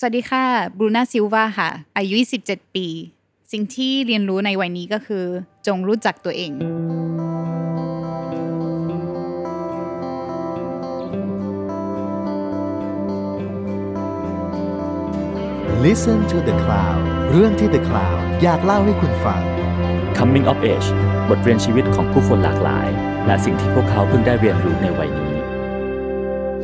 สวัสดีค่ะบรูน่าซิลวาค่ะอายุ 27 ปี สิ่งที่เรียนรู้ในวัยนี้ก็คือ จงรู้จักตัวเอง Listen to the Cloud เรื่องที่ The Cloud อยากเล่าให้คุณฟัง Coming of Age บทเรียนชีวิตของผู้คนหลากหลาย และสิ่งที่พวกเขาเพิ่งได้เรียนรู้ในวัยนี้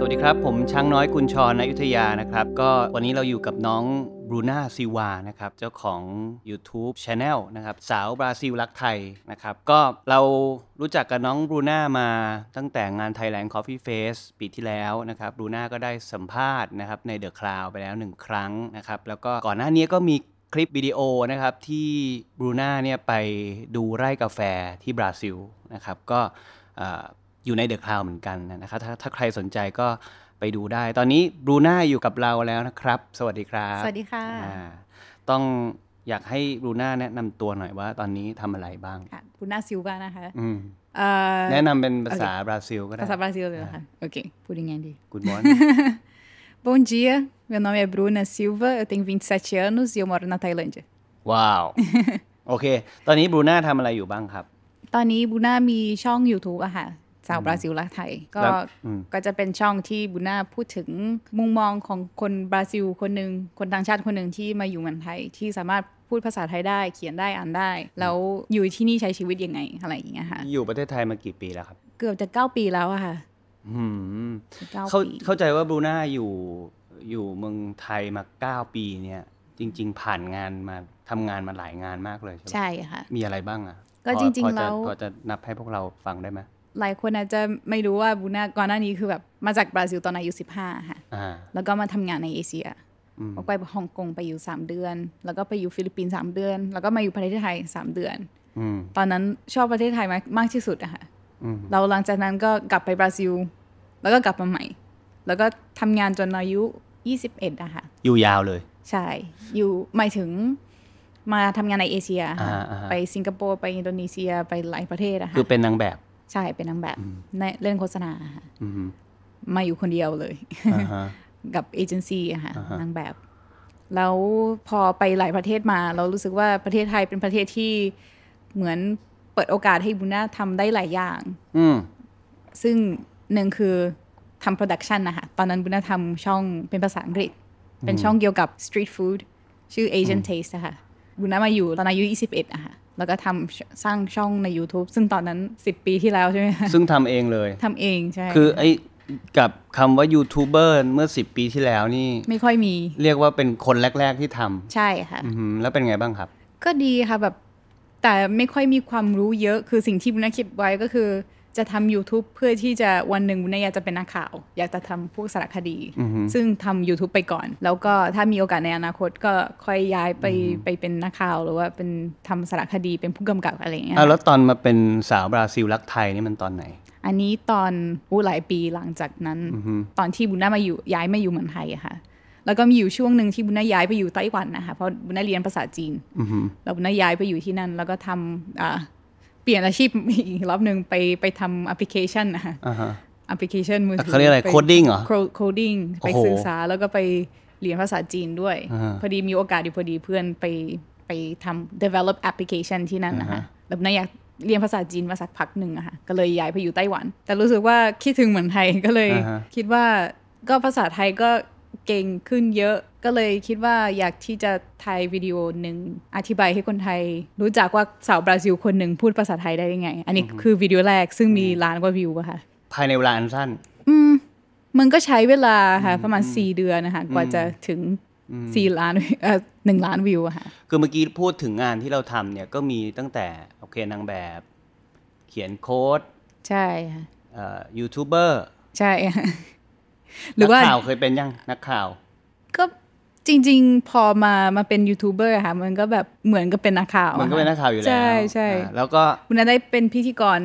วัสดีครับ ผมช้างน้อยกุญชรนอยุธยานะครับ ก็วันนี้เราอยู่กับน้องบรูน่าซิวานะครับ เจ้าของ YouTube Channel นะครับ สาวบราซิลรักไทยนะครับ ก็เรารู้จักกับน้องบรูน่ามาตั้งแต่งาน Thailand Coffee Face ปีที่แล้วนะครับบรูน่าก็ได้สัมภาษณ์นะครับใน The Cloud ไปแล้วหนึ่งครั้งนะครับ แล้วก็ก่อนหน้านี้ก็มีคลิปวิดีโอนะครับ ที่บรูน่าเนี่ยไปดูไร่กาแฟที่บราซิลนะครับก็อยู่ในเดอะคลาวเหมือนกันนะครับถ้าถ้าใครสนใจก็ไปดูได้ ตอนนี้บรูน่าอยู่กับเราแล้วนะครับ สวัสดีครับ สวัสดีค่ะต้องอยากให้บรูน่าแนะนำตัวหน่อยว่าตอนนี้ทำอะไรบ้างบรูน่าซิลวานะคะแนะนำเป็นภาษาบราซิลก็ได้ ภาษาบราซิลเลยค่ะ โอเค พูดยังไงดี Good morning Bom dia meu nome é Bruna Silva eu tenho 27 anos e eu moro na Tailândia ว้าวโอเคตอนนี้บรูน่าทำอะไรอยู่บ้างครับ ตอนนี้บรูน่ามีช่อง YouTube อะค่ะสาวบราซิลและไทยก็ก็จะเป็นช่องที่บุน่าพูดถึงมุมมองของคนบราซิลคนหนึ่งคนต่างชาติคนหนึ่งที่มาอยู่เมืองไทยที่สามารถพูดภาษาไทยได้เขียนได้อ่านได้ แล้วอยู่ที่นี่ใช้ชีวิตยังไงอะไรอย่างเงี้ยค่ะอยู่ประเทศไทยมากี่ปีแล้วครับเกือบจะเก้าปีแล้วอะค่ะเข้าเข้าใจว่าบูน่าอยู่ อยู่เมืองไทยมาเก้าปีเนี่ย จริงๆผ่านงานมาทำงานมาหลายงานมากเลย ใช่ไหมใช่ค่ะ มีอะไรบ้างอะก็จริงๆแล้วพอจะนับให้พวกเราฟังได้ไหมหลายคนอาจจะไม่รู้ว่าบูน่าก่อนหน้านี้คือแบบมาจากบราซิลตอนอายุสิบห้าค่ะแล้วก็มาทำงานในเอเชียไปฮ่องกงไปอยู่สามเดือน แล้วก็ไปอยู่ฟิลิปปินส์สามเดือน แล้วก็มาอยู่ประเทศไทยสามเดือนตอนนั้นชอบประเทศไทยมากมากที่สุดอะค่ะเราหลังจากนั้นก็กลับไปบราซิล แล้วก็กลับมาใหม่ แล้วก็ทำงานจนอายุยี่สิบเอ็ดอะค่ะอยู่ยาวเลย ใช่ อยู่หมายถึงมาทำงานในเอเชีย ไปสิงคโปร์ไปอินโดนีเซียไปหลายประเทศอะค่ะคือเป็นนางแบบใช่เป็นนางแบบเล่นโฆษณาค่ะมาอยู่คนเดียวเลย กับเอเจนซี่ค่ะนางแบบ แล้วพอไปหลายประเทศมา เรารู้สึกว่าประเทศไทยเป็นประเทศที่เหมือนเปิดโอกาสให้บุญนาทำได้หลายอย่าง ซึ่งหนึ่งคือทำโปรดักชันนะคะตอนนั้นบุญนาทำช่องเป็นภาษาอังกฤษ เป็นช่องเกี่ยวกับสตรีทฟู้ดชื่อ Asian Taste อะคะบุญนามาอยู่ตอนอายุ 21อะค่ะแล้วก็ทำสร้างช่องใน YouTube ซึ่งตอนนั้น 10 ปีที่แล้วใช่ไหมซึ่งทำเองเลยทำเอง ใช่ คือไอ้กับคำว่ายูทูบเบอร์เมื่อ 10 ปีที่แล้วนี่ ไม่ค่อยมี เรียกว่าเป็นคนแรกๆที่ทำใช่ค่ะแล้วเป็นไงบ้างครับ ก็ดีค่ะแบบแต่ไม่ค่อยมีความรู้เยอะคือสิ่งที่บุญคิดไว้ก็คือจะทำ YouTube เพื่อที่จะวันหนึ่งบุ้นอยากจะเป็นนักข่าว อยากจะทำพวกสารคดี ซึ่งทำ YouTube ไปก่อน แล้วก็ถ้ามีโอกาสในอนาคตก็ค่อยย้ายไปไปเป็นนักข่าว หรือว่าเป็นทำสารคดีเป็นผู้กำกับอะไรเงี้ยแล้วตอนมาเป็นสาวบราซิลรักไทยนี่มันตอนไหน อันนี้ตอนวุ้หลายปีหลังจากนั้นตอนที่บุญนามาอยู่ย้ายมาอยู่เมืองไทยอะค่ะแล้วก็มีอยู่ช่วงหนึ่งที่บุญนาย้ายไปอยู่ไต้หวันนะคะเพราะบุญนาเรียนภาษาจีนแล้วบุญนาย้ายไปอยู่ที่นั่นแล้วก็ทำเปลี่ยนอาชีพอีกรอบหนึ่งไปไปทำแอปพลิเคชันนะคะแอปพลิเคชันมือถือเขาเรียกอะไรโคดดิ้งเหรอ โคดดิ้งไปศึกษาแล้วก็ไปเรียนภาษาจีนด้วย พอดีมีโอกาสอยู่พอดีเพื่อนไปไปทำ develop application ที่นั่นนะคะแบบนั้นอยากเรียนภาษาจีนมาสักพักหนึ่งอะค่ะ ก็เลยย้ายไปอยู่ไต้หวัน แต่รู้สึกว่าคิดถึงเหมือนไทยก็เลย คิดว่าก็ภาษาไทยก็เก่งขึ้นเยอะก็เลยคิดว่าอยากที่จะถ่ายวิดีโอหนึ่งอธิบายให้คนไทย รู้จักว่าสาวบราซิลคนหนึ่งพูดภาษาไทยได้ยังไง อันนี้คือวิดีโอแรกซึ่งมีล้านกว่าวิวค่ะภายในเวลาอันสั้น อืมมันก็ใช้เวลาค่ะ ประมาณสี่เดือนนะคะกว่าจะถึงสี่ล้านเอ่อหนึ่งล้านวิวค่ะ คือเมื่อกี้พูดถึงงานที่เราทำเนี่ยก็มีตั้งแต่โอเคนางแบบ เขียนโค้ด ใช่ค่ะยูทูบเบอร์ใช่หรือว่าข่าวเคยเป็นยังนักข่าว ก็จริง ๆ พอมามาเป็นยูทูบเบอร์ค่ะมันก็แบบเหมือนก็เป็นนักข่าวมันก็เป็นนักข่าวอยู่แล้ว ใช่ใช่แล้วก็คุณได้เป็นพิธีกร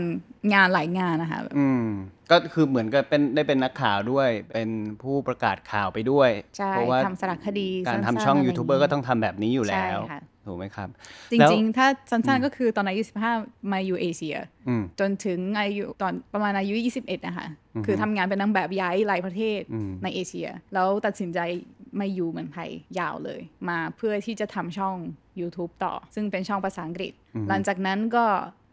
งานหลายงานนะคะอืมก็คือเหมือนกับเป็นได้เป็นนักข่าวด้วยเป็นผู้ประกาศข่าวไปด้วยเพราะว่าทำสารคดี การทำช่องยูทูบเบอร์ก็ต้องทำแบบนี้อยู่แล้ว ถูกไหมครับจริงๆ ถ้าสั้นๆก็คือตอนอายุ15มาอยู่เอเชียจนถึงอายุตอนประมาณอายุ 21 นะคะ คือทำงานเป็นนางแบบย้ายหลายประเทศในเอเชียแล้วตัดสินใจมาอยู่เมืองไทยยาวเลย มาเพื่อที่จะทำช่อง YouTube ต่อ ซึ่งเป็นช่องภาษาอังกฤษ หลังจากนั้นก็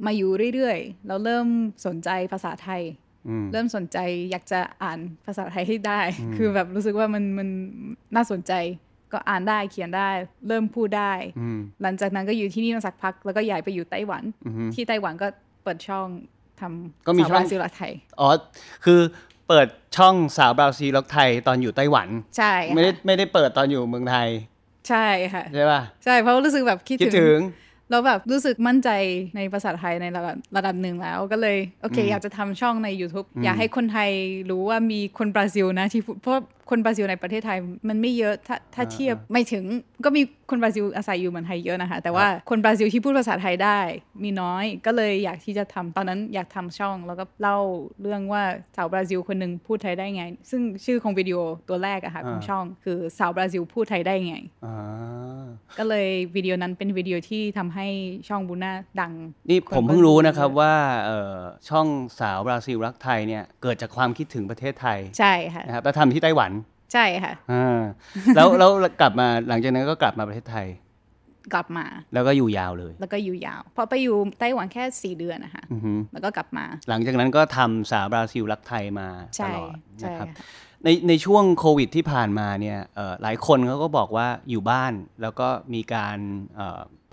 มาอยู่เรื่อยๆแล้วเริ่มสนใจภาษาไทยเริ่มสนใจอยากจะอ่านภาษาไทยให้ได้ คือแบบรู้สึกว่ามันมันน่าสนใจ ก็อ่านได้เขียนได้เริ่มพูดได้ หลังจากนั้นก็อยู่ที่นี่มาสักพักแล้วก็ย้ายไปอยู่ไต้หวัน ที่ไต้หวันก็เปิดช่องทำก็มีช่องซีรักไทย อ๋อ คือเปิดช่องสาวบราซีลักไทยตอนอยู่ไต้หวัน ใช่ ไม่ได้ไม่ได้เปิดตอนอยู่เมืองไทย ใช่ค่ะใช่ป่ะใช่เพราะรู้สึกแบบคิดถึงเราแบบรู้สึกมั่นใจในภาษาไทยในระดับระดับหนึ่งแล้วก็เลยโอเคอยากจะทำช่องใน YouTube อยากให้คนไทยรู้ว่ามีคนบราซิลนะที่เพราะคนบราซิลในประเทศไทยมันไม่เยอะถ้าถ้าเทียบไม่ถึงก็มีคนบราซิลอาศัยอยู่เหมือนไทยเยอะนะคะแต่ว่าคนบราซิลที่พูดภาษาไทยได้ มีน้อย ก็เลยอยากที่จะทำตอนนั้นอยากทำช่องแล้วก็เล่าเรื่องว่าสาวบราซิลคนหนึ่งพูดไทยได้ไง ซึ่งชื่อของวิดีโอตัวแรกอะค่ะของช่องคือสาวบราซิลพูดไทยได้ไงก็เลยวิดีโอนั้นเป็นวิดีโอที่ทำให้ช่องบุญนาดังนี่ผมเพิ่งรู้นะครับว่าช่องสาวบราซิลรักไทยเนี่ยเกิดจากความคิดถึงประเทศไทย ใช่ค่ะนะครับแล้วทำที่ไต้หวัน ใช่ค่ะอ่าแล้วแล้วกลับมาหลังจากนั้นก็กลับมาประเทศไทย กลับมาแล้วก็อยู่ยาวเลยแล้วก็อยู่ยาวพอไปอยู่ไต้หวันแค่สี่เดือนนะคะแล้วก็กลับมา หลังจากนั้นก็ทำสาวบราซิลรักไทยมาตลอดนะครับในในช่วงโควิดที่ผ่านมาเนี่ยหลายคนเขาก็บอกว่าอยู่บ้านแล้วก็มีการ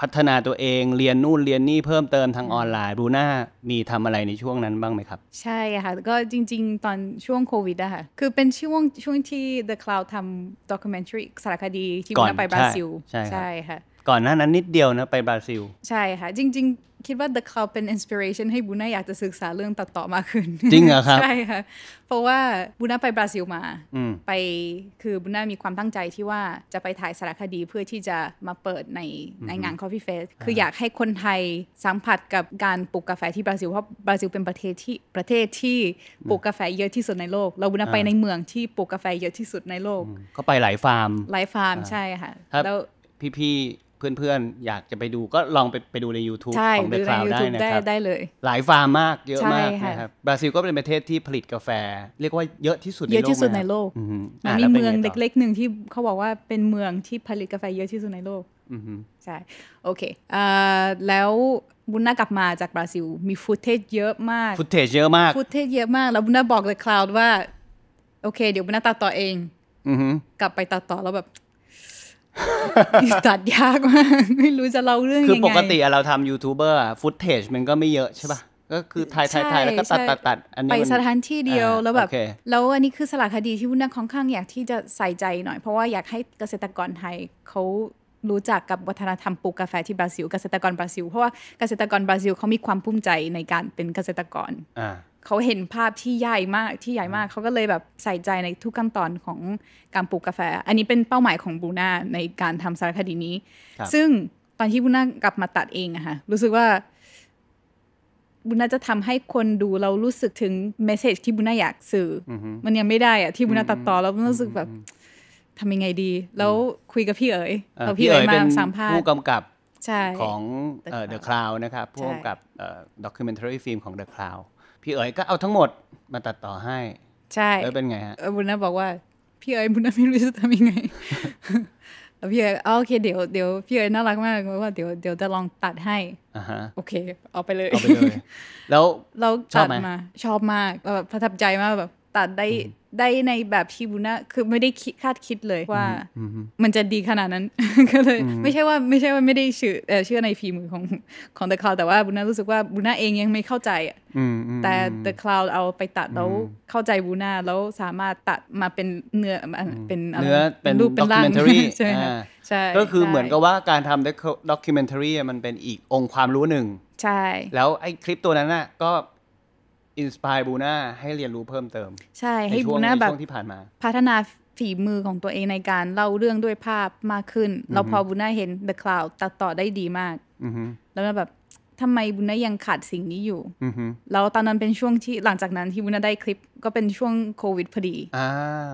พัฒนาตัวเอง เรียนนู่นเรียนนี่เพิ่มเติมทางออนไลน์บูน่า มีทำอะไรในช่วงนั้นบ้างไหมครับ ใช่ค่ะ ก็จริงๆ ตอนช่วงโควิดอะค่ะ คือเป็นช่วงช่วงที่ The Cloud ทำ d o c u m e n นทรีสารคดีที่บูน่าไปบราซิล ใช่ค่ะก่อนหน้านั้นนิดเดียวนะไปบราซิลใช่ค่ะ จริงๆ คิดว่า The Cloud เป็น inspiration ให้บูน่าอยากจะศึกษาเรื่องตัดต่อมากขึ้น จริงเหรอครับใช่ค่ะเพราะว่าบูน่าไปบราซิลมาไปคือบูน่ามีความตั้งใจที่ว่าจะไปถ่ายสารคดีเพื่อที่จะมาเปิดในในงาน Coffee Fest คืออยากให้คนไทยสัมผัสกับการปลูกกาแฟที่บราซิล เพราะบราซิลเป็นประเทศที่ประเทศที่ปลูกกาแฟเยอะที่สุดในโลกเราบูน่าไปในเมืองที่ปลูกกาแฟเยอะที่สุดในโลก ก็ไปหลายฟาร์มหลายฟาร์มใช่ค่ะแล้วพี่ๆเพื่อนๆ อยากจะไปดูก็ลองไปไปดูใน YouTube ของ The Cloud ได้นะครับได้เลย หลายฟาร์มมากเยอะมากนะครับบราซิลก็เป็นประเทศที่ผลิตกาแฟ เรียกว่าเยอะที่สุดในโลกเยอะที่สุดในโลกมันมีเมืองเล็กๆหนึ่งที่เขาบอกว่าเป็นเมืองที่ผลิตกาแฟเยอะที่สุดในโลกใช่โอเคแล้วบุญน่ากลับมาจากบราซิล มีฟุตเทจเยอะมากฟุตเทจเยอะมากฟุตเทจเยอะมาก แล้วบุญน่าบอกเลยคลาว์ว่า โอเค เดี๋ยวบุญน่าตัดต่อเองกลับไปตัดต่อแล้วแบบตัดยากมากไม่รู้จะเล่าเรื่องยังไงคือปกติเราทำยูทูบเบอร์ฟุตเทจมันก็ไม่เยอะใช่ปะก็คือถ่ายถ่ายถ่ายแล้วก็ตัดตัดตัดอันนี้ไปสถานที่เดียวแล้วแบบ แล้วอันนี้คือสลากคดีที่วุ่นค่อนข้างอยากที่จะใส่ใจหน่อยเพราะว่าอยากให้เกษตรกรไทยเขารู้จักกับวัฒนธรรมปลูกกาแฟที่บราซิล เกษตรกรบราซิล เพราะว่าเกษตรกรบราซิลเขามีความภูมิใจในการเป็นเกษตรกรเขาเห็นภาพที่ใหญ่มากที่ใหญ่มาก เขาก็เลยแบบใส่ใจในทุกขั้นตอนของการปลูกกาแฟ อันนี้เป็นเป้าหมายของบูน่าในการทำสารคดีนี้ ซึ่งตอนที่บูน่ากลับมาตัดเองอะค่ะรู้สึกว่า บุน่าจะทำให้คนดูเรารู้สึกถึงเมสเซจที่บุน่าอยากสื่อมันยังไม่ได้อะที่บุน่าตัดต่อ แล้วรู้สึกแบบทำยังไงดี แล้วคุยกับพี่เอ๋ยเราพี่เอ๋ยมาสัมภาษณ์ผู้กำกับของเดอะคลาวนะครับผู้กำกับด็อกิเมนทารีฟิล์มของเดอะคลาวพี่เอ๋ยก็เอาทั้งหมดมาตัดต่อให้ ใช่แล้วเป็นไงฮะบุญนะบอกว่า พี่เอ๋ยบุญนะไม่รู้จะทำยังไงพี่เอ๋ยโอเคเดี๋ยวเดี๋ยวพี่เอ๋ยน่ารักมากว่าเดี๋ยวเดี๋ยวจะลองตัดให้อ่าฮะโอเคเอาไปเลยเอาไปเลย แล้วเราตัดมา ชอบมากแบบประทับใจมากแบบตัดได้ได้ในแบบชีบุนะคือไม่ได้คาดคิดเลยว่ามันจะดีขนาดนั้น ก็เลย ไม่ใช่ว่าไม่ใช่ว่าไม่ได้เชื่อเชื่อในฝีมือของของ The Cloud แต่ว่าบุน่ารู้สึกว่าบุน่าเองยังไม่เข้าใจ แต่ The Cloud เอาไปตัดแล้วเข้าใจบุน่าแล้วสามารถตัดมาเป็นเนื้อ เป็นเนื้อเป็นรูปเป็นร่างใช่ไหมใช่ก็คือเหมือนกับว่าการทำด็อกคิวเมนทารีมันเป็นอีกองค์ความรู้หนึ่งใช่ แล้วไอ้คลิปตัวนั้นน่ะก็อินสปายบูน่าให้เรียนรู้เพิ่มเติม ใช่ให้บูน่าแบบที่ผ่านมา พัฒนาฝีมือของตัวเองในการเล่าเรื่องด้วยภาพมากขึ้น เราพอบูน่าเห็น The Cloud ตัดต่อได้ดีมากแล้วแบบทำไมบุญนายังขาดสิ่งนี้อยู่แล้วตอนนั้นเป็นช่วงที่หลังจากนั้นที่บุญนาได้คลิปก็เป็นช่วงโควิดพอดีอ่า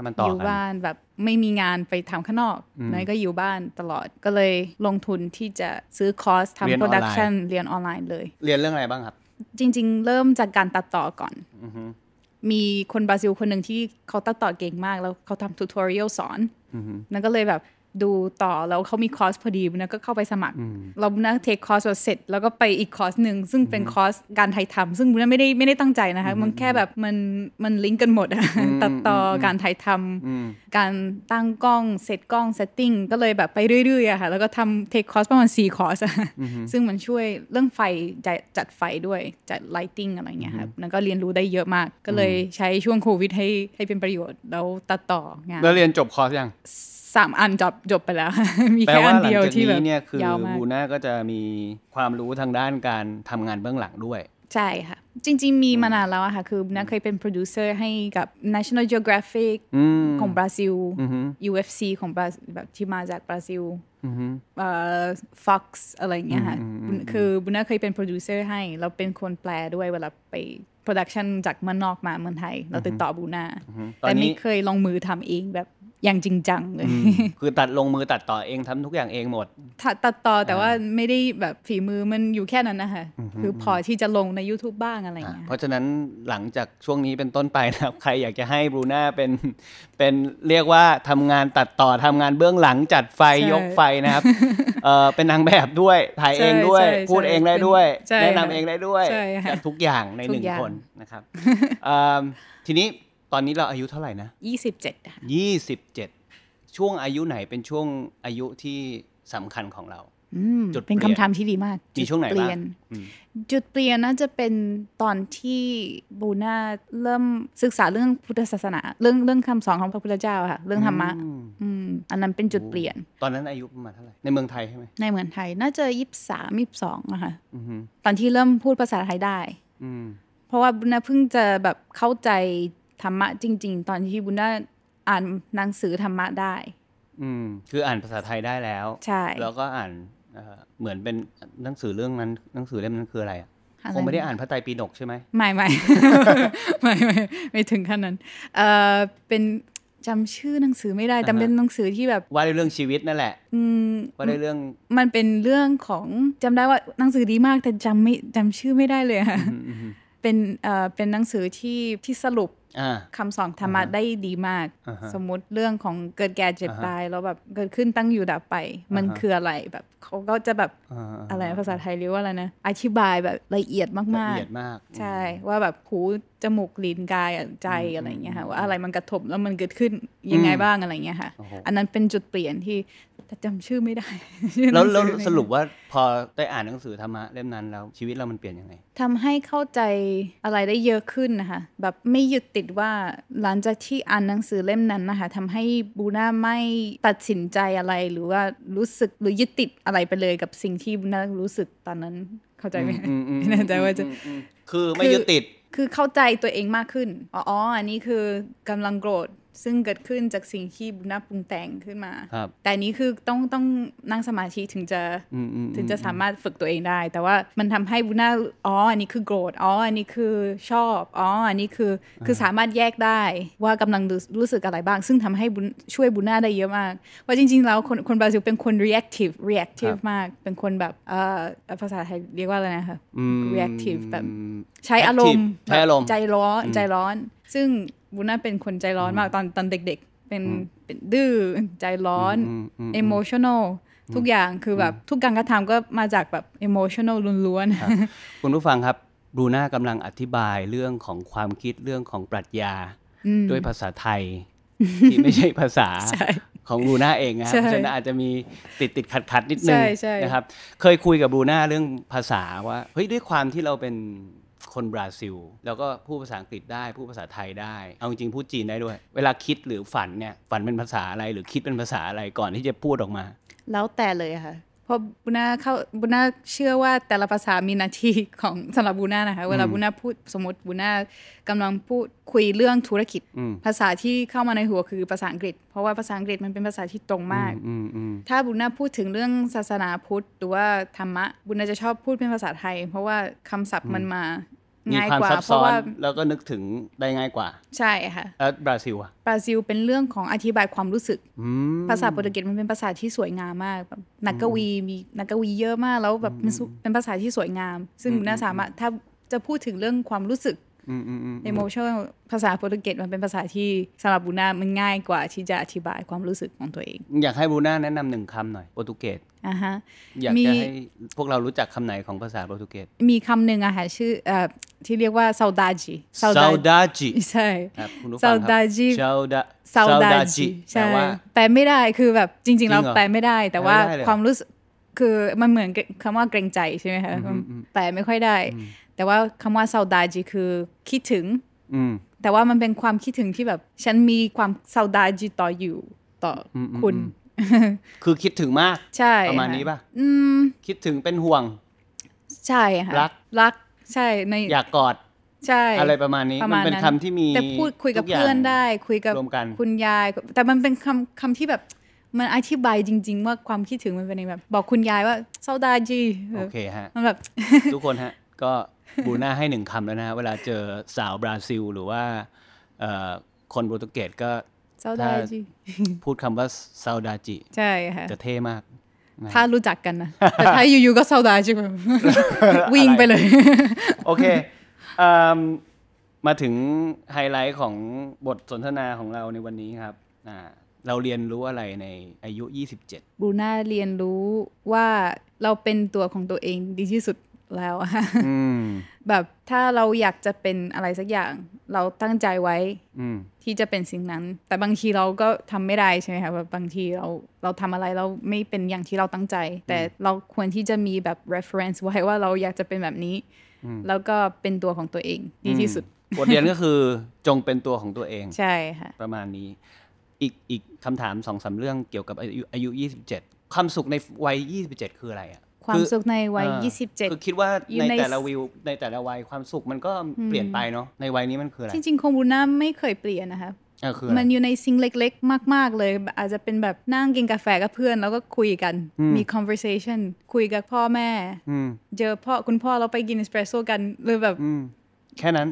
มันต่ออยู่บ้านแบบไม่มีงานไปทำข้างนอกนายก็อยู่บ้านตลอดก็เลยลงทุนที่จะซื้อคอร์สทำโปรดักชันเรียนออนไลน์เลย เรียนเรื่องอะไรบ้างครับจริงๆ เริ่มจากการตัดต่อก่อน มีคนบราซิลคนหนึ่งที่เขาตัดต่อเก่งมากแล้วเขาทำทูตอเรียลสอนนั่นก็เลยแบบดูต่อแล้วเขามีคอร์สพอดีนะก็เข้าไปสมัคร เรานะเทคคอร์สเสร็จแล้วก็ไปอีกคอร์สหนึ่งซึ่งเป็นคอร์สการไทยทำซึ่งบุนะไม่ได้ไม่ได้ตั้งใจนะคะมันแค่แบบมันมันลิงก์กันหมดตัดต่อการไทยทำการตั้งกล้องเซตกล้องเซตติ้งก็เลยแบบไปเรื่อยๆอะค่ะแล้วก็ทำเทคคอร์สประมาณ 4 คอร์สซึ่งมันช่วยเรื่องไฟจัดไฟด้วย จัดไลติงอะไรเงี้ยครับแล้วก็เรียนรู้ได้เยอะมาก ก็เลยใช้ช่วงโควิดให้ให้เป็นประโยชน์แล้วตัดต่องานแล้วเรียนจบคอร์สยังสามอันจบจบไปแล้ว มีแค่อันเดียวที่แบบเนี่ยคือบูน่าก็จะมีความรู้ทางด้านการทำงานเบื้องหลังด้วย ใช่ค่ะจริงๆ มีมานานแล้วอะค่ะคือน่าเคยเป็นโปรดิวเซอร์ให้กับ National Geographic ของบราซิล UFC ของแบบที่มาจากบราซิลอ Fox อะไรเงี้ยค่ะคือบุน่าเคยเป็นโปรดิวเซอร์ให้ เราเป็นคนแปลด้วยเวลาไปโปรดักชันจากเมืองนอกมาเมืองไทยเราติดต่อบูน่าแต่ไม่เคยลองมือทำเองแบบอย่างจริงจังเลย คือตัดลงมือตัดต่อเองทำทุกอย่างเองหมดตัดต่อแต่ว่าไม่ได้แบบฝีมือมันอยู่แค่นั้นนะคะคือพอที่จะลงใน YouTube บ้างอะไรเงี้ยเพราะฉะนั้นหลังจากช่วงนี้เป็นต้นไปนะครับ ใครอยากจะให้บรูน่าเป็นเป็นเรียกว่าทำงานตัดต่อทำงานเบื้องหลังจัดไฟยกไฟนะครับเออเป็นนางแบบด้วยถ่ายเองด้วยพูดเองได้ด้วยแนะนำเองได้ด้วยทุกอย่างในหนึ่งคนนะครับทีนี้ตอนนี้เราอายุเท่าไหร่นะยี่สิบเจ็ดยี่สิบเจ็ดช่วงอายุไหนเป็นช่วงอายุที่สำคัญของเราจุดเป็นคำถามที่ดีมากมีช่วงไหนบ้างจุดเปลี่ยนน่าจะเป็นตอนที่บูน่าเริ่มศึกษาเรื่องพุทธศาสนา เรื่องเรื่องคำสอนของพระพุทธเจ้าค่ะ เรื่องธรรมะอันนั้นเป็นจุดเปลี่ยน ตอนนั้นอายุประมาณเท่าไหร่ ในเมืองไทยใช่ไหมในเมืองไทยน่าจะยี่สิบสามยี่สิบสองนะคะตอนที่เริ่มพูดภาษาไทยได้ เพราะว่าบูน่าเพิ่งจะแบบเข้าใจธรรมะจริง ๆ ตอนที่บุญได้อ่านหนังสือธรรมะได้ อืมคืออ่านภาษาไทยได้แล้ว ใช่ แล้วก็อ่านเหมือนเป็นหนังสือเรื่องนั้นหนังสือเล่มนั้นคืออะไรอ่ะคงไม่ได้อ่านพระไตรปิฎกใช่ไหมไม่ไม่ไม่ไม่ไม่ถึงขั้นนั้น เออเป็นจำชื่อหนังสือไม่ได้แต่เป็นหนังสือที่แบบ ว่าในเรื่องชีวิตนั่นแหละ อืมว่าในเรื่อง มันเป็นเรื่องของจำได้ว่าหนังสือดีมากแต่จำไม่จำชื่อไม่ได้เลยค่ะเป็น เอ่อ เป็นหนังสือที่ ที่สรุปคำสอนธรรมะได้ดีมาก สมมติเรื่องของเกิดแก่เจ็บตาย แล้วแบบเกิดขึ้นตั้งอยู่ดับไป มันคืออะไร แบบเขาก็จะแบบ อะไรภาษาไทยเรียกว่าอะไรนะ อธิบายแบบละเอียดมาก ๆ ละเอียดมาก ใช่ ว่าแบบหูจมูกลิ้นกายใจอะไรเงี้ยค่ะ ว่าอะไรมันกระทบแล้วมันเกิดขึ้นยังไงบ้างอะไรเงี้ยค่ะ อันนั้นเป็นจุดเปลี่ยนที่แต่จำชื่อไม่ได้แล้วสรุปว่าพอได้อ่านหนังสือธรรมะเล่มนั้นแล้ว ชีวิตเรามันเปลี่ยนยังไง ทำให้เข้าใจอะไรได้เยอะขึ้นนะคะแบบไม่หยุดติดว่าหลังจากที่อ่านหนังสือเล่มนั้นนะคะทำให้บูน่าไม่ตัดสินใจอะไรหรือว่ารู้สึกหรือยึดติดอะไรไปเลยกับสิ่งที่บูน่ารู้สึกตอนนั้นเข้าใจไหมแน่ใจว่าจะคือไม่ยึดติดคือเข้าใจตัวเองมากขึ้นอ๋ออันนี้คือกำลังโกรธซึ่งเกิดขึ้นจากสิ่งที่บุญนาปรุงแต่งขึ้นมาแต่นี้คือต้องต้องนั่งสมาธิถึงจะถึงจะสามารถฝึกตัวเองได้ แต่ว่ามันทำให้บุญนาอ๋อ อันนี้คือโกรธ อ๋อ อันนี้คือชอบ อ๋อ อันนี้คือ คือสามารถแยกได้ว่ากำลังรู้สึกอะไรบ้าง ซึ่งทำให้บุญช่วยบุญนาได้เยอะมากว่าจริงๆ แล้วคนคนบราซิลเป็นคน reactive reactive มาก เป็นคนแบบอ่ภาษาไทยเรียกว่าอะไรนะคะ reactive แบบใช้อารมณ์ใช้อารมณ์ ใจร้อน ใจร้อน ซึ่งบุน่าเป็นคนใจร้อนมากตอนตอนเด็กๆ เป็นเป็นดื้อใจร้อน emotional ทุกอย่างคือแบบทุกการกระทำก็มาจากแบบ emotional ล้วนๆ คุณผู้ฟังครับบูน่ากำลังอธิบายเรื่องของความคิดเรื่องของปรัชญาด้วยภาษาไทย ที่ไม่ใช่ภาษาของบูน่าเองนะครับฉะนั้นอาจจะมีติดติดขัดขัดนิดนึงนะครับเคยคุยกับบูน่าเรื่องภาษาว่าเฮ้ยด้วยความที่เราเป็นคนบราซิล แล้วก็พูดภาษาอังกฤษได้พูดภาษาไทยได้ เอาจริงพูดจีนได้ด้วย เวลาคิดหรือฝันเนี่ยฝันเป็นภาษาอะไรหรือคิดเป็นภาษาอะไรก่อนที่จะพูดออกมา แล้วแต่เลยค่ะพราะบุน่าเข้าบุน่าเชื่อว่าแต่ละภาษามีนาทีของสำหรับบุน่านะคะเวลาบุน่าพูดสมมติบุน่ากำลังพูดคุยเรื่องธุรกิจภาษาที่เข้ามาในหัวคือภาษาอังกฤษเพราะว่าภาษาอังกฤษมันเป็นภาษาที่ตรงมากถ้าบุน่าพูดถึงเรื่องศาสนาพุทธหรือว่าธรรมะบุน่าจะชอบพูดเป็นภาษาไทย เพราะว่าคำศัพท์มันมาายกวาเพราะว่าแล้วก็นึกถึงได้ง่ายกว่าใช่ค่ะแล้วบราซิลอะบราซิล เป็นเรื่องของอธิบายความรู้สึกภาษาโปรตุเกสมันเป็นภาษาที่สวยงามมากแบบนักกวีมีนักกวีเยอะมากแล้วแบบเป็นภาษาที่สวยงาม ซึ่งน่าสามารถถ้าจะพูดถึงเรื่องความรู้สึกเอโมชั่นภาษาโปรตุเกสมันเป็นภาษาที่สำหรับบูน่ามันง่ายกว่าที่จะอธิบายความรู้สึกของตัวเอง อยากให้บูน่าแนะนำหนึ่งคำหน่อยโปรตุเกสอ่ะฮะ อยากให้พวกเรารู้จักคำไหนของภาษาโปรตุเกสมีคำหนึ่งอะค่ะชื่อที่เรียกว่าซาวดาจิซาวดาจิใช่ซาวดาจิซาวดาซาวดาจิใช่แปลไม่ได้คือแบบจริง ๆ เราแปลไม่ได้แต่ว่าความรู้สึกคือมันเหมือนคำว่าเกรงใจใช่ไหมคะแปลไม่ค่อยได้แต่ว่าคำว่า s า u ด a จีคือคิดถึงแต่ว่ามันเป็นความคิดถึงที่แบบ ฉันมีความ s า u ด a จีต่ออยู่ต่อคุณ คือคิดถึงมาก ใช่ประมาณนี้ป่ะคิดถึงเป็นห่วง ใช่ค่ะรักรัก ใช่ในอยากกอด ใช่ อะไรประมาณนี้มันเป็นคำที่มีแต่พูดคุยกับเพื่อนได้ คุยกับคุณยาย แต่มันเป็นคำคำที่แบบ มันอธิบายจริงๆว่าความคิดถึงมันเป็นแบบบอกคุณยายว่าเศร้าดาจีโอเค ฮะมันแบบทุกคนฮะ ก็บูน่าให้หนึ่งคำแล้วนะเวลาเจอสาวบราซิล หรือว่าคนโปรตุเกสก็ซาดาจิพูดคำว่าซาดาจิใช่ค่ะจะเท่มาก ถ้ารู้จักกันนะแต่ถ้าอยู่ๆก็ซาดาจิวิ่งไปเลย โอเคมาถึงไฮไลท์ของบทสนทนาของเราในวันนี้ครับ เราเรียนรู้อะไรในอายุ 27 บูน่าเรียนรู้ว่าเราเป็นตัวของตัวเองดีที่สุดแล้วะแบบถ้าเราอยากจะเป็นอะไรสักอย่าง เราตั้งใจไว้ที่จะเป็นสิ่งนั้น แต่บางทีเราก็ทำไม่ได้ใช่ไหมคะแบบบางทีเราเราทำอะไรเราไม่เป็นอย่างที่เราตั้งใจ แต่เราควรที่จะมีแบบ reference ไว้ว่าเราอยากจะเป็นแบบนี้ แล้วก็เป็นตัวของตัวเอง ดีที่สุด บทเรียนก็คือจงเป็นตัวของตัวเอง ใช่ค่ะประมาณนี้ อีกอีกคำถามสองสาเรื่องเกี่ยวกับอายุอายุ27ความสุขในวัย27 คืออะไรอะความสุขในวัย27คือคิดว่าในแต่ละวิวในแต่ละวัยความสุขมันก็เปลี่ยนไปเนาะในวัยนี้มันคืออะไร จริงๆ คงบูน่าไม่เคยเปลี่ยนนะคะมันอยู่ในสิ่งเล็กๆ มากๆเลย อาจจะเป็นแบบนั่งกินกาแฟกับเพื่อน แล้วก็คุยกันมี conversation คุยกับพ่อแม่เจอพ่อคุณพ่อเราไปกินเอสเปรสโซ่กัน หรือแบบแค่นั้น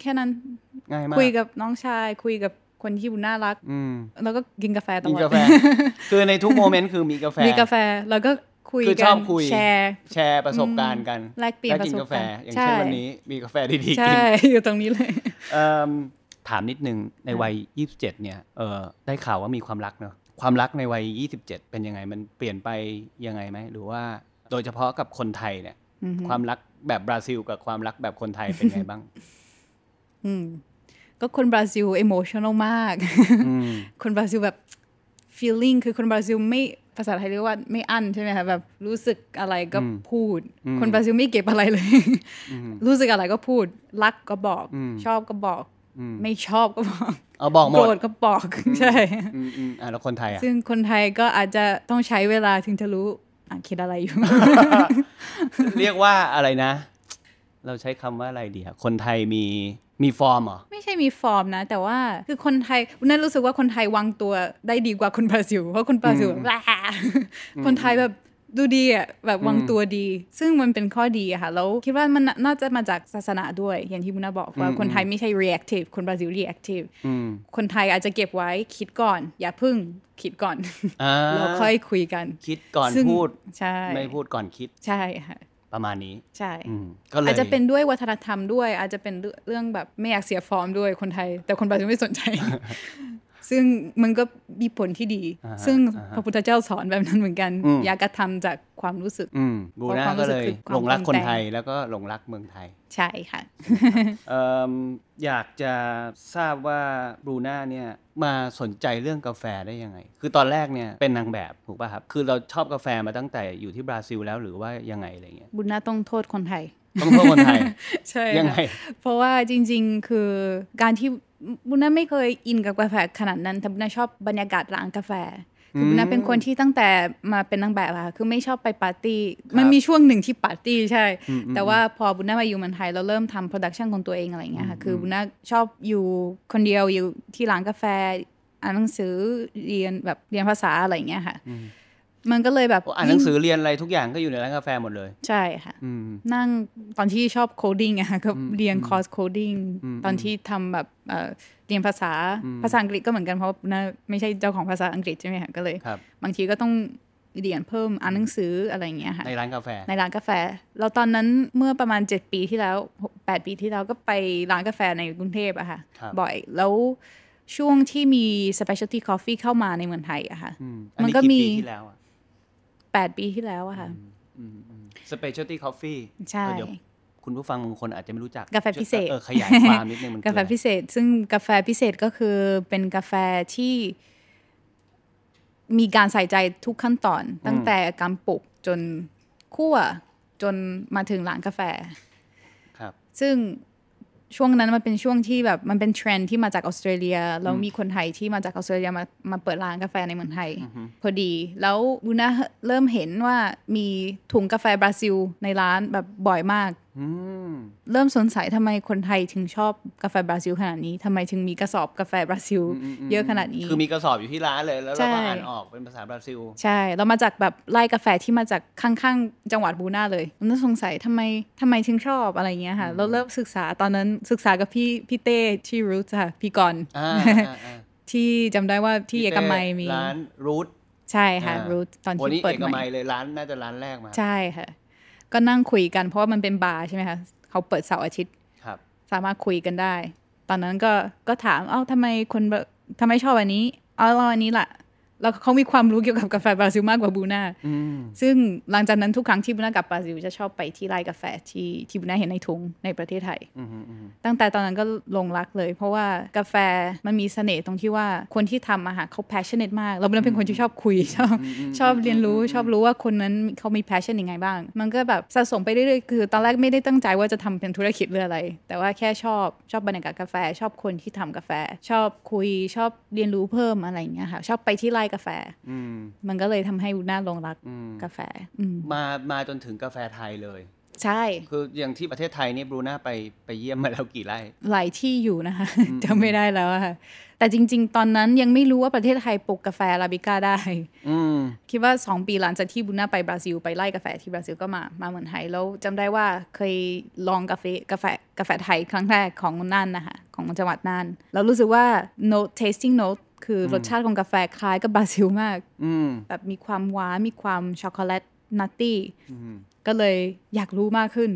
แค่นั้นง่ายมากคุยกับน้องชาย คุยกับคนที่บุน่ารักแล้วก็กินกาแฟตลอดคือในทุกโมเมนต์คือมีกาแฟ มีกาแฟแล้วก็คุยกันแชร์แชร์ประสบการณ์กันแลกเปลี่ยนประสบการณ์อย่างเช่นวันนี้มีกาแฟดีๆกินอยู่ตรงนี้เลยถามนิดนึงในวัย 27 เนี่ยเออได้ข่าวว่ามีความรักเนาะความรักในวัย 27 เป็นยังไงมันเปลี่ยนไปยังไงไหม หรือว่าโดยเฉพาะกับคนไทยเนี่ย ความรักแบบบราซิลกับความรักแบบคนไทยเป็นไงบ้างอืมก็คนบราซิลเอโมชั่นอลมากคนบราซิลแบบ feeling คือคนบราซิลไม่ภาษาไทยเรียกว่าไม่อั้นใช่ไหมคะแบบรู้สึกอะไรก็พูด คนบราซิลไม่เก็บอะไรเลย รู้สึกอะไรก็พูด รักก็บอกชอบก็บอก ไม่ชอบก็บอกเอาบอกหมดโกรธก็บอกใช่แล้วคนไทยอ่ะซึ่งคนไทยก็อาจจะต้องใช้เวลาถึงจะรู้อ่าคิดอะไรอยู่ เรียกว่าอะไรนะเราใช้คำว่าอะไรดีคะคนไทยมีมีฟอร์มเหรอ ไม่ใช่มีฟอร์มนะ แต่ว่าคือคนไทยนั่นรู้สึกว่าคนไทยวางตัวได้ดีกว่าคนบราซิลเพราะคนบราซิลแหบคนไทยแบบดูดีอ่ะแบบวางตัวดี ซึ่งมันเป็นข้อดีค่ะแล้วคิดว่ามันน่าจะมาจากศาสนาด้วย อย่างที่มุนาบอกว่าคนไทยไม่ใช่ reactive คนบราซิล reactive คนไทยอาจจะเก็บไว้คิดก่อน อย่าพึ่งคิดก่อนแล้วค่อยคุยกัน คิดก่อนพูดใช่ ไม่พูดก่อนคิดใช่ค่ะประมาณนี้ใช่อาจจะเป็นด้วยวัฒนธรรมด้วย อาจจะเป็นเรื่องแบบไม่อยากเสียฟอร์มด้วยคนไทย แต่คนบราซิลไม่สนใจซึ่งมันก็มีผลที่ดี ซึ่งพระพุทธเจ้าสอนแบบนั้นเหมือนกัน อย่ากระทำจากความรู้สึกบูนาก็เลย หลงรักคนไทยแล้วก็หลงรักเมืองไทย ใช่ค่ะ อยากจะทราบว่าบูนาเนี่ยมาสนใจเรื่องกาแฟได้ยังไง คือตอนแรกเนี่ยเป็นนางแบบ ถูกป่ะครับ คือเราชอบกาแฟมาตั้งแต่อยู่ที่บราซิลแล้วหรือว่ายังไงอะไรเงี้ย บูญนาต้องโทษคนไทย ต้องโทษคนไทย ใช่ยังไงเพราะว่าจริงๆ คือการที่บุญน่าไม่เคยอินกับกาแฟขนาดนั้นแต่บุญน่าชอบบรรยากาศร้านกาแฟคือบุญน่าเป็นคนที่ตั้งแต่มาเป็นนางแบบค่ะ คือไม่ชอบไปปาร์ตี้ มันมีช่วงหนึ่งที่ปาร์ตี้ใช่ แต่ว่าพอบุญน่ามาอยู่เมืองไทย เราเริ่มทำโปรดักชันของตัวเองอะไรเงี้ยค่ะ คือบุญน่าชอบอยู่คนเดียวอยู่ที่ร้านกาแฟอ่านหนังสือ เรียนแบบเรียนภาษาอะไรเงี้ยค่ะมันก็เลยแบบอ่านหนังสือเรียนอะไรทุกอย่างก็อยู่ในร้านกาแฟหมดเลย ใช่ค่ะนั่งตอนที่ชอบโคดิ้งอะก็เรียนคอร์สโคดิ้งตอนที่ทำแบบเรียนภาษาภาษาอังกฤษก็เหมือนกัน เพราะนะไม่ใช่เจ้าของภาษาอังกฤษใช่ไหมคะก็เลยบางทีก็ต้องเรียนเพิ่มอ่านหนังสืออะไรเงี้ยค่ะในร้านกาแฟในร้านกาแฟ เราตอนนั้นเมื่อประมาณ 7 ปีที่แล้ว 8 ปีที่แล้วก็ไปร้านกาแฟในกรุงเทพอะค่ะบ่อยแล้วช่วงที่มี specialty coffee เข้ามาในเมืองไทยอะค่ะมันก็มี8 ปีที่แล้วอะค่ะสเปเชียลตี้คอฟฟี่ใช่ คุณผู้ฟังบางคนอาจจะไม่รู้จัก กาแฟพิเศษขยายความนิดนึงมันกาแฟพิเศษ ซึ่งกาแฟพิเศษก็คือเป็นกาแฟที่ มีการใส่ใจทุกขั้นตอน ตั้งแต่การปลูกจนคั่วจนมาถึงหลังกาแฟ ครับ ซึ่งช่วงนั้นมันเป็นช่วงที่แบบ มันเป็นเทรนที่มาจากออสเตรเลียเรามีคนไทยที่มาจากออสเตรเลียมามาเปิดร้านกาแฟในเมืองไทย พอดี แล้วบูน่าเริ่มเห็นว่ามีถุงกาแฟบราซิลในร้านแบบบ่อยมากเริ่มสงสัยทำไมคนไทยถึงชอบกาแฟบราซิล ขนาดนี้ทำไมถึงมีกระสอบกาแฟบราซิล เยอะขนาดนี้ คือมีกระสอบอยู่ที่ร้านเลย แล้วเราก็อ่านออกเป็นภาษาบราซิลใช่เรามาจากแบบไล่กาแฟที่มาจากข้างๆ จังหวัดบูนาเลยเราสงสัยทำไมทำไมถึงชอบอะไรเงี้ยค่ะ เราเริ่มศึกษาตอนนั้นศึกษากับพี่พี่เต้ที่รูทค่ะ พี่กอนที่จำได้ว่าที่เอกมัยมีร้านรูทใช่ค่ะรูทตอนที่เปิดใหม่เลยร้านน่าจะร้านแรกมาใช่ค่ะก็นั่งคุยกันเพราะว่ามันเป็นบาร์ใช่ไหมคะ เขาเปิดเสาร์อาทิตย์ ครับ สามารถคุยกันได้ ตอนนั้นก็ก็ถามเอ้าทำไมคนทำไมชอบอันนี้ เอาเราอันนี้แหละแล้วเขามีความรู้เกี่ยวกับกาแฟบราซิลมากกว่าบูนาซึ่งหลังจากนั้นทุกครั้งที่บูนากลับบราซิลจะชอบไปที่ไร่กาแฟที่ที่บูนาเห็นในทุงในประเทศไทย ตั้งแต่ตอนนั้นก็ลงรักเลย เพราะว่ากาแฟมันมีเสน่ห์ตรงที่ว่าคนที่ทำอาหารเขา passionate มาก เราเป็นคนที่ชอบคุยชอบชอบเรียนรู้ชอบรู้ว่าคนนั้นเขามี passion ยังไงบ้าง มันก็แบบสะสมไปเรื่อยๆ คือ ตอนแรกไม่ได้ตั้งใจว่าจะทำเป็นธุรกิจหรืออะไร แต่ว่าแค่ชอบชอบบรรยากาศกาแฟ ชอบคนที่ทำกาแฟ ชอบคุยชอบเรียนรู้เพิ่มอะไรอย่างเงี้ยค่ะชอบไปที่ไร่กาแฟ มันก็เลยทำให้วุน่าลงรักกาแฟมา มาจนถึงกาแฟไทยเลย ใช่ คืออย่างที่ประเทศไทยนี่บรูน่าไปไปเยี่ยมมาแล้วกี่ไร่ หลายที่อยู่นะคะจะไม่ได้แล้วค่ะ แต่จริงๆ ตอนนั้นยังไม่รู้ว่าประเทศไทยปลูกกาแฟลาบิก้าได้ คิดว่าสองปีหลังจากที่บรูนาไปบราซิล ไปไล่กาแฟ ที่บราซิลก็มา มาเหมือนไทยแล้วจำได้ว่าเคยลองกาแฟกาแฟกาแฟไทยครั้งแรกของน่านนะคะของจังหวัดน่านแล้วรู้สึกว่า note tasting note คือรสชาติของกาแฟคล้ายกับบราซิลมากแบบมีความหวานมีความช็อกโกแลตนัตตี้ก็เลยอยากรู้มากขึ้น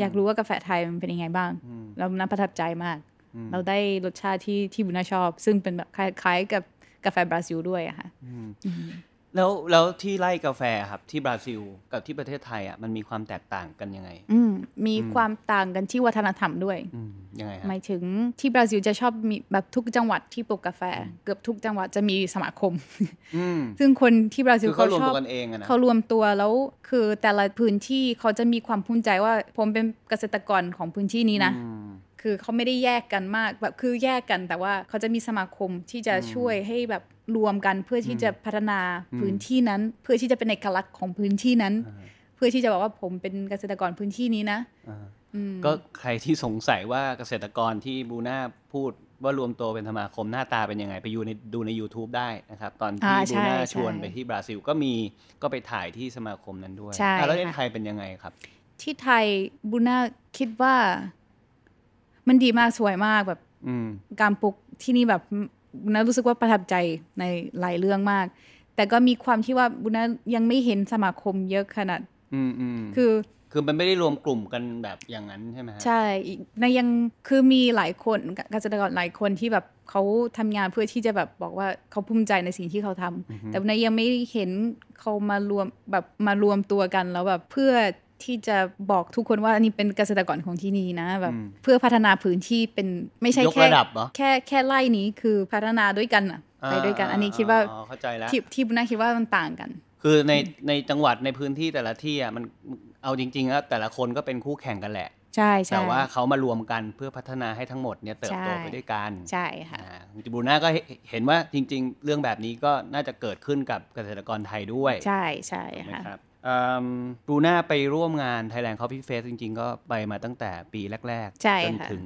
อยากรู้ว่ากาแฟไทยมันเป็นยังไงบ้างแล้วน่าประทับใจมาก เราได้รสชาติที่ที่บุญนาชอบ ซึ่งเป็นแบบคล้ายๆ กับกาแฟบราซิลด้วยอะค่ะแล้ว แล้วที่ไร่กาแฟครับ ที่บราซิลกับที่ประเทศไทยอ่ะมันมีความแตกต่างกันยังไง อืมมีความต่างกันที่วัฒนธรรมด้วยยังไงหมายถึงที่บราซิลจะชอบมีแบบทุกจังหวัดที่ปลูกกาแฟ เกือบทุกจังหวัดจะมีสมาคมซึ่งคนที่บราซิลเขาชอบเขารวมตัวแล้วคือแต่ละพื้นที่เขาจะมีความภูมิใจว่าผมเป็นเกษตรกรของพื้นที่นี้นะคือเขาไม่ได้แยกกันมากแบบคือแยกกันแต่ว่าเขาจะมีสมาคมที่จะช่วยให้แบบรวมกันเพื่อที่จะพัฒนาพื้นที่นั้น เพื่อที่จะเป็นเอกลักษณ์ของพื้นที่นั้น เพื่อที่จะบอกว่าผมเป็นเกษตรกรพื้นที่นี้นะก็ใครที่สงสัยว่าเกษตรกรที่บูน่าพูดว่ารวมตัวเป็นสมาคมหน้าตาเป็นยังไงไปอยู่ในดูใน YouTube ได้นะครับ ตอนที่บูน่าชวนไปที่บราซิล ก็มีก็ไปถ่ายที่สมาคมนั้นด้วยแล้วในไทยเป็นยังไงครับ ที่ไทยบูน่าคิดว่ามันดีมาก สวยมากแบบการปลุกที่นี่แบบบุณนารู้สึกว่าประทับใจในหลายเรื่องมาก แต่ก็มีความที่ว่าบุณนายังไม่เห็นสมาคมเยอะขนาดคือคือมันไม่ได้รวมกลุ่มกันแบบอย่างนั้นใช่ไหมใช่ ในยังคือมีหลายคนเกษตรกรหลายคนที่แบบเขาทำงานเพื่อที่จะแบบบอกว่าเขาภูมิใจในสิ่งที่เขาทำ แต่ในยังไม่เห็นเขามารวมแบบมารวมตัวกัน แล้วแบบเพื่อที่จะบอกทุกคนว่านี่เป็นเกษตรกรของที่นี่นะแบบเพื่อพัฒนาพื้นที่เป็นไม่ใช่แค่แค่แค่ไล่นี้คือพัฒนาด้วยกันอะไปด้วยกันอันนี้คิดว่าเข้าใจแล้ว ที่ที่บุน่าคิดว่ามันต่างกัน คือในในจังหวัดในพื้นที่แต่ละที่อ่ะมันเอาจริงๆแล้วแต่ละคนก็เป็นคู่แข่งกันแหละ ใช่ใชแต่ว่าเขามารวมกันเพื่อพัฒนาให้ทั้งหมดเนี่ยเติบโตไปด้วยกันใช่ค่ะจิบูน่าก็เห็นว่าจริง ๆ เรื่องแบบนี้ก็น่าจะเกิดขึ้นกับเกษตรกรไทยด้วย ใช่ใช่ค่ะบูน่าไปร่วมงาน Thailand Coffee Fest จริงๆ ก็ไปมาตั้งแต่ปีแรกๆ จนถึง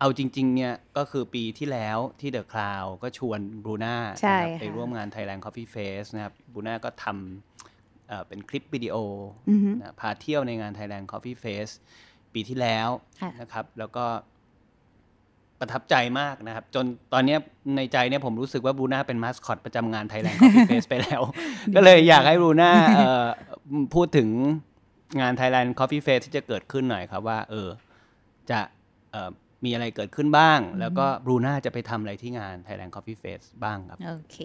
เอาจริงๆเนี่ย ก็คือปีที่แล้วที่เดอะคลาวก็ชวนบูน่าไปร่วมงาน Thailand Coffee Fest นะครับบูน่าก็ทำเป็นคลิปวิดีโอพาเที่ยวในงาน Thailand Coffee Fest ปีที่แล้วนะครับแล้วก็ประทับใจมากนะครับ จนตอนนี้ในใจเนี่ยผมรู้สึกว่าบูน่าเป็นมาสคอตประจำงานไทยแลนด์คอฟฟี่เฟสไปแล้ว ก็เลยอยากให้บูน่าพูดถึงงานไทยแลนด์คอฟฟี่เฟสที่จะเกิดขึ้นหน่อยครับว่า เออจะมีอะไรเกิดขึ้นบ้าง แล้วก็บูน่าจะไปทำอะไรที่งาน Thailand Coffee Fest บ้างครับ โอเค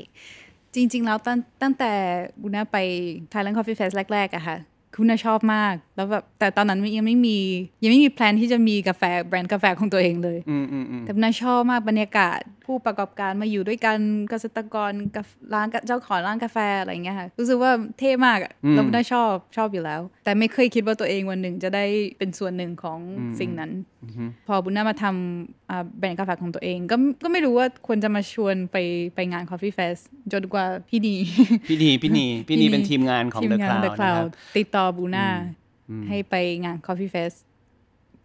จริง ๆ แล้วตั้งตั้งแต่บูน่าไป Thailand Coffee Fest แรกๆอะค่ะคุณน่าชอบมากแล้วแบบแต่ตอนนั้นยังไม่มียังไม่มีแพลนที่จะมีกาแฟแบรนด์กาแฟของตัวเองเลยแต่น่าชอบมากบรรยากาศผู้ประกอบการมาอยู่ด้วยกันเกษตรกรร้านเจ้าของร้านกาแฟอะไรเงี้ยค่ะรู้สึกว่าเท่มากแล้วน่าชอบชอบอยู่แล้ว แต่ไม่เคยคิดว่าตัวเองวันหนึ่งจะได้เป็นส่วนหนึ่งของสิ่งนั้น พอบุญนามาทำแบรนด์กาแฟของตัวเองก็ก็ไม่รู้ว่าควรจะมาชวนไปไปงาน Coffee Fest จนกว่าพี่ดีพี่ดี พี่นีพี่นีเป็นทีมงานของ The Cloud ติดต่อบุญนาให้ไปงาน Coffee Fest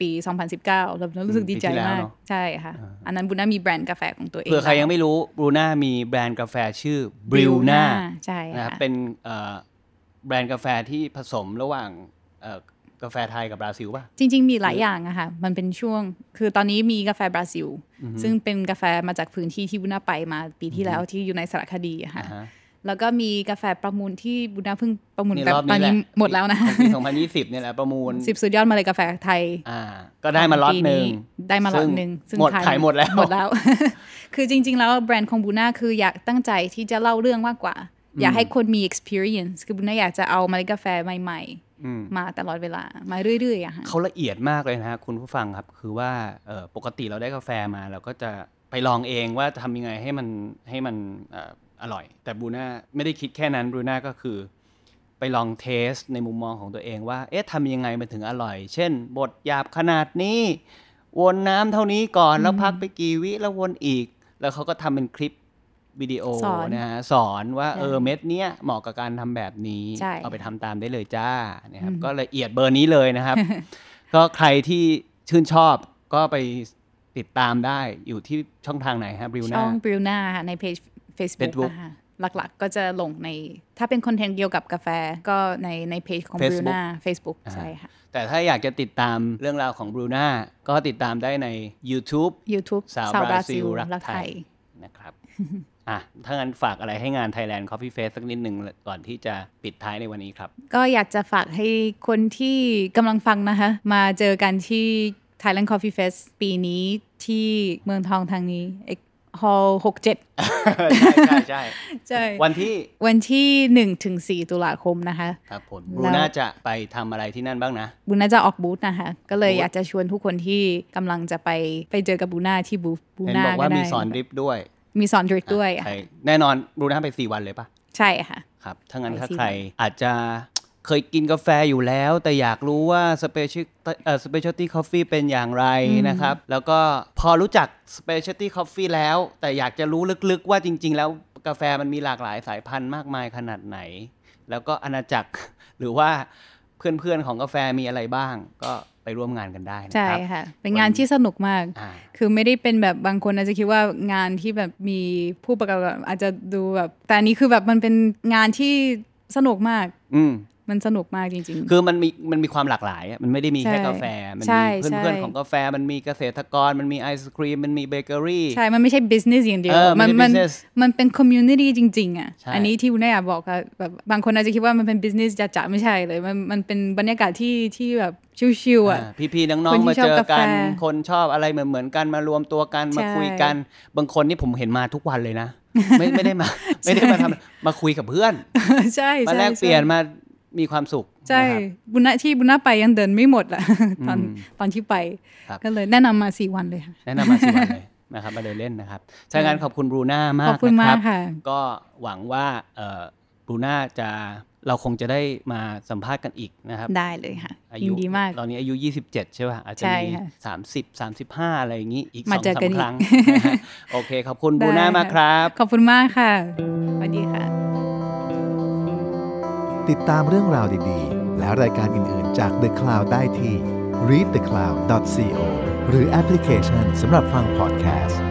ปี 2019เรารู้สึกดีใจมาก ใช่ค่ะอันนั้นบูน่ามีแบรนด์กาแฟของตัวเองเผื่อใครยังไม่รู้บูน่ามีแบรนด์กาแฟชื่อบริวน่าใช่ค่ะเป็นแบรนด์กาแฟที่ผสมระหว่างกาแฟไทยกับบราซิลป่ะ จริงๆ มีหลายอย่างอะค่ะ มันเป็นช่วงคือตอนนี้มีกาแฟบราซิล ซึ่งเป็นกาแฟมาจากพื้นที่ที่บูน่าไปมาปีที่แล้วที่อยู่ในสารคดีค่ะแล้วก็มีกาแฟประมูลที่บุญนาเพิ่งประมูลแต่ตอนนี้หมดแล้วนะปี 2020 เนี่ยแหละประมูล 10 สุดยอดมาเลยกาแฟไทย อ่า ก็ได้มาล็อตหนึ่งได้มาล็อตหนึ่งหมดขายหมดแล้ว หมดแล้ว คือจริงๆ แล้วแบรนด์ของบุญนาคืออยากตั้งใจที่จะเล่าเรื่องมากกว่า อยากให้คนมี experience คือบุญนาอยากจะเอามาเลยกาแฟใหม่ๆมาตลอดเวลามาเรื่อยๆอะเขาละเอียดมากเลยนะคุณผู้ฟังครับคือว่าปกติเราได้กาแฟมาเราก็จะไปลองเองว่าทำยังไงให้มันให้มันอร่อย แต่บูน่าไม่ได้คิดแค่นั้นบูน่าก็คือไปลองเทสในมุมมองของตัวเองว่าเอ๊ะทำยังไงมันถึงอร่อย เช่น บทหยาบขนาดนี้ วนน้ำเท่านี้ก่อนแล้วพักไปกี่วิ แล้ววนอีก แล้วเขาก็ทำเป็นคลิปวิดีโอนะฮะ สอนว่าเออเม็ดเนี้ยเหมาะกับการทำแบบนี้ เอาไปทำตามได้เลยจ้านะครับ ก็ละเอียดเบอร์นี้เลยนะครับ ก็ใครที่ชื่นชอบก็ไปติดตามได้อยู่ที่ช่องทางไหนฮะบริวนาช่องบริวนาในเพจ Facebook หลักๆก็จะลงใน ถ้าเป็นคอนเทนต์เกี่ยวกับกาแฟก็ในในเพจของบรูน่าเฟซบุ๊กใช่ค่ะแต่ถ้าอยากจะติดตามเรื่องราวของบรูน่าก็ติดตามได้ใน YouTube YouTube สาวบราซิลรักไทยนะครับอ่ะถ้างั้นฝากอะไรให้งาน Thailand Coffee Fest สักนิดหนึ่งก่อนที่จะปิดท้ายในวันนี้ครับ ก็อยากจะฝากให้คนที่กำลังฟังนะคะมาเจอกันที่ Thailand Coffee Fest ปีนี้ที่เมืองทองทางนี้ฮอลหกเจ็ดใช่ใช่ใช่วันที่วันที่หนึ่งถึงสี่ตุลาคมนะคะครับผมบูน่าจะไปทำอะไรที่นั่นบ้างนะบูน่าจะออกบูธนะคะก็เลยอยากจะชวนทุกคนที่กำลังจะไปไปเจอกับบูน่าที่บูบูน่าก็ได้บอกว่ามีสอนดริฟด้วย มีสอนดริฟด้วย แน่นอนบูน่าไปสี่วันเลยปะใช่ค่ะครับถ้างั้นถ้าใครอาจจะเคยกินกาแฟอยู่แล้ว แต่อยากรู้ว่าสเปเชียลสเปเชียลตี้คอฟฟี่เป็นอย่างไรนะครับ แล้วก็พอรู้จักสเปเชียลตี้คอฟฟี่แล้ว แต่อยากจะรู้ลึกๆว่าจริง ๆ แล้วกาแฟมันมีหลากหลายสายพันธุ์มากมายขนาดไหน แล้วก็อาณาจักรหรือว่าเพื่อนๆ ของกาแฟมีอะไรบ้าง ก็ไปร่วมงานกันได้นะครับใช่ค่ะเป็นงานที่สนุกมาก คือไม่ได้เป็นแบบบางคนอาจจะคิดว่างานที่แบบมีผู้ประกอบอาจจะดูแบบแต่นี้คือแบบมันเป็นงานที่สนุกมากมันสนุกมากจริงๆ คือมันมีมันมีความหลากหลาย มันไม่ได้มีแค่กาแฟมันมีเพื่อนๆของกาแฟมันมีเกษตรกรมันมีไอศครีม มันมีเบเกอรี่ใช่มันไม่ใช่ business อย่างเดียว มันมันมันเป็น community จริงๆอ่ะอันนี้ที่คุณแม่บอกค่ะแบบบางคนอาจจะคิดว่ามันเป็น business จ๋าๆไม่ใช่เลยมันมันเป็นบรรยากาศที่ที่แบบชิวๆอ่ะพี่ๆน้องๆมาเจอกันคนชอบอะไรเหมือนเหมือนกันมารวมตัวกันมาคุยกันบางคนนี่ผมเห็นมาทุกวันเลยนะไม่ไม่ได้มาไม่ได้มาทำมาคุยกับเพื่อนใช่มาแลกเปลี่ยนมามีความสุขใช่บุญาที่บุญาไปยังเดินไม่หมดละตอนตอนที่ไปก็เลยแนะนำมาสี่วันเลยค่ะแนะนำมาสี่วันเลยนะครับมาเดินเล่นนะครับถ้างั้นขอบคุณบูน่ามากนะครับ ก็หวังว่าบูน่าจะเราคงจะได้มาสัมภาษณ์กันอีกนะครับ ได้เลยค่ะอายุดีมากตอนนี้อายุ 27 ใช่ป่ะอาจจะมีสามสิบสามสิบห้าอะไรอย่างนี้ อีกสองสามครั้งโอเคขอบคุณบูน่ามากครับ ขอบคุณมากค่ะสวัสดีค่ะติดตามเรื่องราวดีๆ และรายการอื่น ๆ จาก The Cloud ได้ที่ readthecloud.co หรือแอปพลิเคชันสำหรับฟังพอดแคสต์